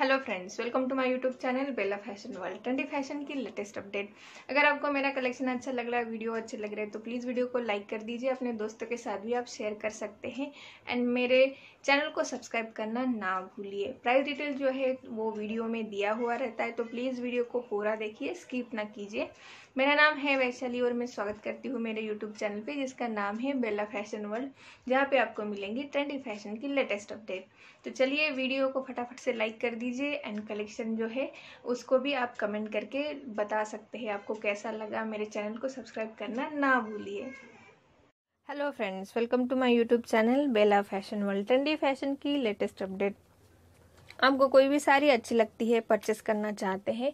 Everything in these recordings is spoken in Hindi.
hello friends welcome to my YouTube channel Bela fashion world trendy fashion की लेटेस्ट अपडेट अगर आपको मेरा कलेक्शन अच्छा लग रहा है वीडियो अच्छे लग रहे हैं तो प्लीज़ वीडियो को लाइक कर दीजिए अपने दोस्तों के साथ भी आप शेयर कर सकते हैं एंड मेरे चैनल को सब्सक्राइब करना ना भूलिए प्राइस डिटेल जो है वो वीडियो में दिया हुआ रहता है तो प्लीज़ वीडियो को पूरा देखिए स्किप ना कीजिए मेरा नाम है वैशाली और मैं स्वागत करती हूँ मेरे यूट्यूब चैनल पर जिसका नाम है बेला फैशन वर्ल्ड जहाँ पर आपको मिलेंगी ट्रेंडी फैशन की लेटेस्ट अपडेट तो चलिए वीडियो को फटाफट से लाइक कर दीजिए दीजिए एंड कलेक्शन जो है उसको भी आप कमेंट करके बता सकते हैं आपको कैसा लगा मेरे चैनल को सब्सक्राइब करना ना भूलिए hello friends welcome to my YouTube channel Bela fashion world trendy fashion की लेटेस्ट अपडेट आपको कोई भी साड़ी अच्छी लगती है परचेस करना चाहते हैं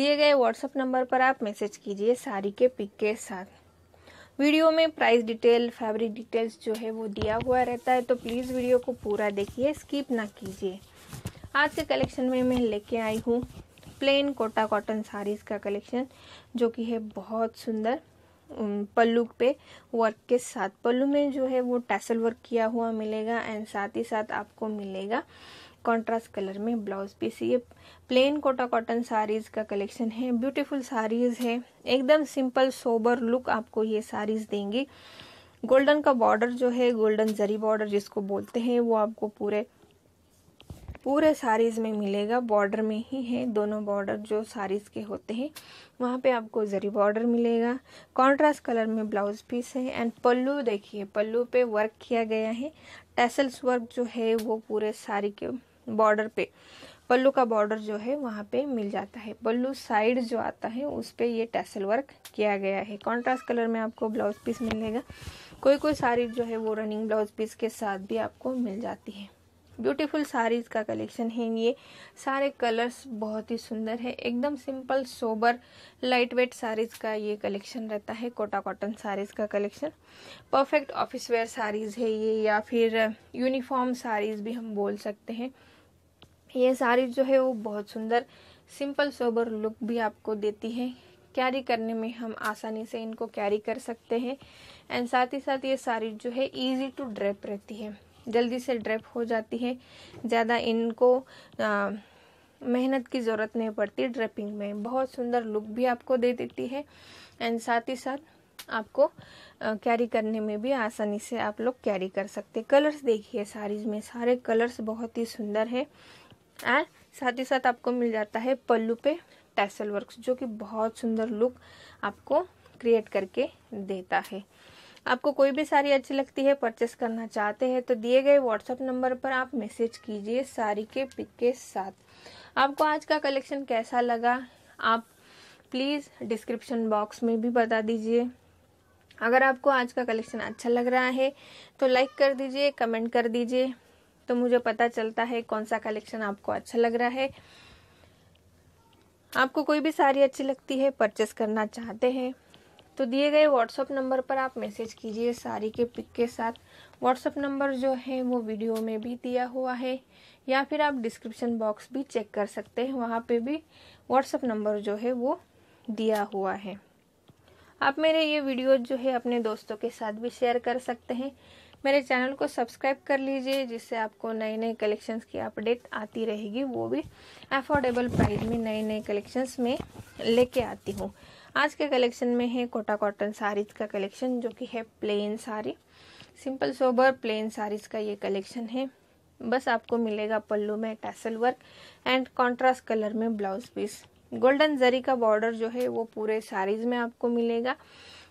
दिए गए व्हाट्सअप नंबर पर आप मैसेज कीजिए साड़ी के पिक के साथ वीडियो में प्राइस डिटेल फैब्रिक डिटेल्स जो है वो दिया हुआ रहता है तो प्लीज़ वीडियो को पूरा देखिए स्किप ना कीजिए आज के कलेक्शन में मैं लेके आई हूँ प्लेन कोटा कॉटन साड़ीज़ का कलेक्शन जो कि है बहुत सुंदर पल्लू पे वर्क के साथ पल्लू में जो है वो टैसल वर्क किया हुआ मिलेगा एंड साथ ही साथ आपको मिलेगा कंट्रास्ट कलर में ब्लाउज पीस ये प्लेन कोटा कॉटन साड़ीज़ का कलेक्शन है ब्यूटीफुल साड़ीज़ है एकदम सिंपल सोबर लुक आपको ये साड़ीज़ देंगी गोल्डन का बॉर्डर जो है गोल्डन जरी बॉर्डर जिसको बोलते हैं वो आपको पूरे पूरे साड़ीज़ में मिलेगा बॉर्डर में ही है दोनों बॉर्डर जो साड़ीज़ के होते हैं वहाँ पे आपको ज़री बॉर्डर मिलेगा कॉन्ट्रास्ट कलर में ब्लाउज पीस है एंड पल्लू देखिए पल्लू पे वर्क किया गया है टेसल्स वर्क जो है वो पूरे साड़ी के बॉर्डर पे पल्लू का बॉर्डर जो है वहाँ पे मिल जाता है पल्लू साइड जो आता है उस पर ये टैसल वर्क किया गया है कॉन्ट्रास्ट कलर में आपको ब्लाउज पीस मिलेगा कोई कोई साड़ी जो है वो रनिंग ब्लाउज पीस के साथ भी आपको मिल जाती है ब्यूटीफुल साड़ीज़ का कलेक्शन है ये सारे कलर्स बहुत ही सुंदर है एकदम simple sober lightweight saris का ये कलेक्शन रहता है कोटा कॉटन साड़ीज़ का collection perfect office wear saris है ये या फिर यूनिफॉर्म साड़ीज़ भी हम बोल सकते हैं ये साड़ीज़ जो है वो बहुत सुंदर सिंपल सोबर लुक भी आपको देती है कैरी करने में हम आसानी से इनको कैरी कर सकते हैं एंड साथ ही साथ ये साड़ी जो है ईजी टू ड्रेप रहती है जल्दी से ड्रेप हो जाती है ज़्यादा इनको आ, मेहनत की ज़रूरत नहीं पड़ती ड्रेपिंग में बहुत सुंदर लुक भी आपको दे देती है एंड साथ ही साथ आपको कैरी करने में भी आसानी से आप लोग कैरी कर सकते कलर्स देखिए साड़ीज़ में सारे कलर्स बहुत ही सुंदर है एंड साथ ही साथ आपको मिल जाता है पल्लू पे टैसल वर्क जो कि बहुत सुंदर लुक आपको क्रिएट करके देता है आपको कोई भी साड़ी अच्छी लगती है परचेस करना चाहते हैं तो दिए गए व्हाट्सएप नंबर पर आप मैसेज कीजिए साड़ी के पिक के साथ आपको आज का कलेक्शन कैसा लगा आप प्लीज़ डिस्क्रिप्शन बॉक्स में भी बता दीजिए अगर आपको आज का कलेक्शन अच्छा लग रहा है तो लाइक कर दीजिए कमेंट कर दीजिए तो मुझे पता चलता है कौन सा कलेक्शन आपको अच्छा लग रहा है आपको कोई भी साड़ी अच्छी लगती है परचेस करना चाहते हैं तो दिए गए व्हाट्सअप नंबर पर आप मैसेज कीजिए साड़ी के पिक के साथ व्हाट्सअप नंबर जो है वो वीडियो में भी दिया हुआ है या फिर आप डिस्क्रिप्शन बॉक्स भी चेक कर सकते हैं वहाँ पे भी व्हाट्सअप नंबर जो है वो दिया हुआ है आप मेरे ये वीडियो जो है अपने दोस्तों के साथ भी शेयर कर सकते हैं मेरे चैनल को सब्सक्राइब कर लीजिए जिससे आपको नए नए कलेक्शंस की अपडेट आती रहेगी वो भी अफोर्डेबल प्राइस में नए नए कलेक्शंस में लेके आती हूँ आज के कलेक्शन में है कोटा कॉटन साड़ीज का कलेक्शन जो कि है plain sari simple sober plain saris का ये कलेक्शन है बस आपको मिलेगा पल्लू में tassel work and contrast colour में ब्लाउज पीस गोल्डन जरी का बॉर्डर जो है वो पूरे साड़ीज में आपको मिलेगा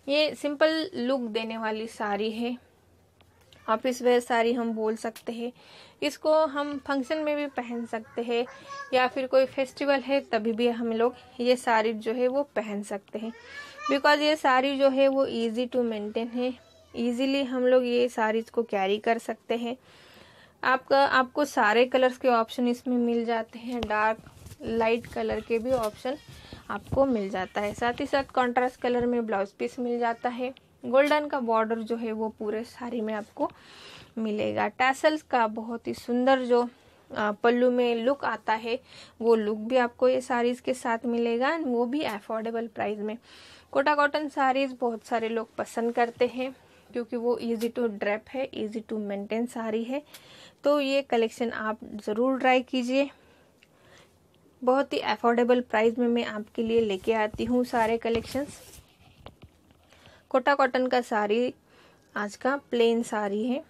ये सिंपल लुक देने वाली साड़ी है ऑफिस वेयर साड़ी हम बोल सकते हैं इसको हम फंक्शन में भी पहन सकते हैं या फिर कोई फेस्टिवल है तभी भी हम लोग ये साड़ी जो है वो पहन सकते हैं बिकॉज ये साड़ी जो है वो ईजी टू मेंटेन है ईजीली हम लोग ये साड़ीज को कैरी कर सकते हैं आपका आपको सारे कलर्स के ऑप्शन इसमें मिल जाते हैं डार्क लाइट कलर के भी ऑप्शन आपको मिल जाता है साथ ही साथ कॉन्ट्रास्ट कलर में ब्लाउज पीस मिल जाता है गोल्डन का बॉर्डर जो है वो पूरे साड़ी में आपको मिलेगा टैसल्स का बहुत ही सुंदर जो पल्लू में लुक आता है वो लुक भी आपको ये साड़ीज़ के साथ मिलेगा एंड वो भी अफोर्डेबल प्राइस में कोटा कॉटन साड़ीज़ बहुत सारे लोग पसंद करते हैं क्योंकि वो इजी टू ड्रेप है इजी टू मेंटेन साड़ी है तो ये कलेक्शन आप ज़रूर ट्राई कीजिए बहुत ही अफोर्डेबल प्राइस में मैं आपके लिए लेके आती हूँ सारे कलेक्शंस कोटा कॉटन का साड़ी आज का प्लेन साड़ी है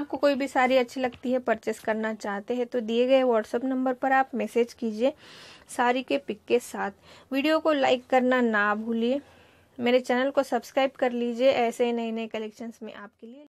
आपको कोई भी साड़ी अच्छी लगती है परचेस करना चाहते हैं तो दिए गए व्हाट्सअप नंबर पर आप मैसेज कीजिए साड़ी के पिक के साथ वीडियो को लाइक करना ना भूलिए मेरे चैनल को सब्सक्राइब कर लीजिए ऐसे ही नए नए कलेक्शंस में आपके लिए